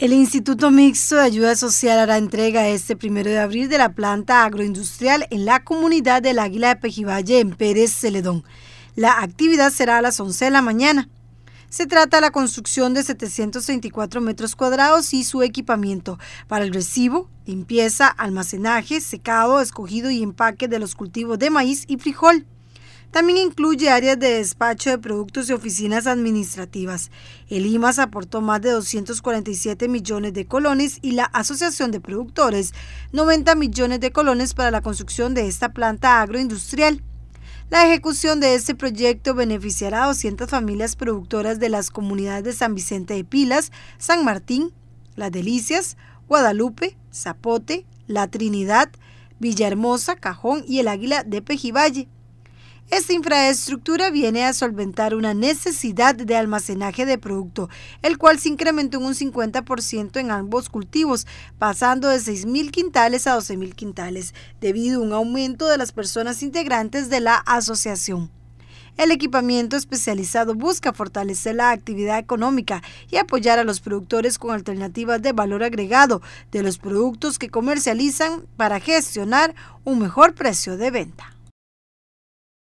El Instituto Mixto de Ayuda Social hará entrega este primero de abril de la planta agroindustrial en la comunidad del Águila de Pejivalle, en Pérez Celedón. La actividad será a las 11 de la mañana. Se trata de la construcción de 734 metros cuadrados y su equipamiento para el recibo, limpieza, almacenaje, secado, escogido y empaque de los cultivos de maíz y frijol. También incluye áreas de despacho de productos y oficinas administrativas. El IMAS aportó más de 247 millones de colones y la Asociación de Productores 90 millones de colones para la construcción de esta planta agroindustrial. La ejecución de este proyecto beneficiará a 200 familias productoras de las comunidades de San Vicente de Pilas, San Martín, Las Delicias, Guadalupe, Zapote, La Trinidad, Villahermosa, Cajón y el Águila de Pejivalle. Esta infraestructura viene a solventar una necesidad de almacenaje de producto, el cual se incrementó en un 50% en ambos cultivos, pasando de 6.000 quintales a 12.000 quintales, debido a un aumento de las personas integrantes de la asociación. El equipamiento especializado busca fortalecer la actividad económica y apoyar a los productores con alternativas de valor agregado de los productos que comercializan para gestionar un mejor precio de venta.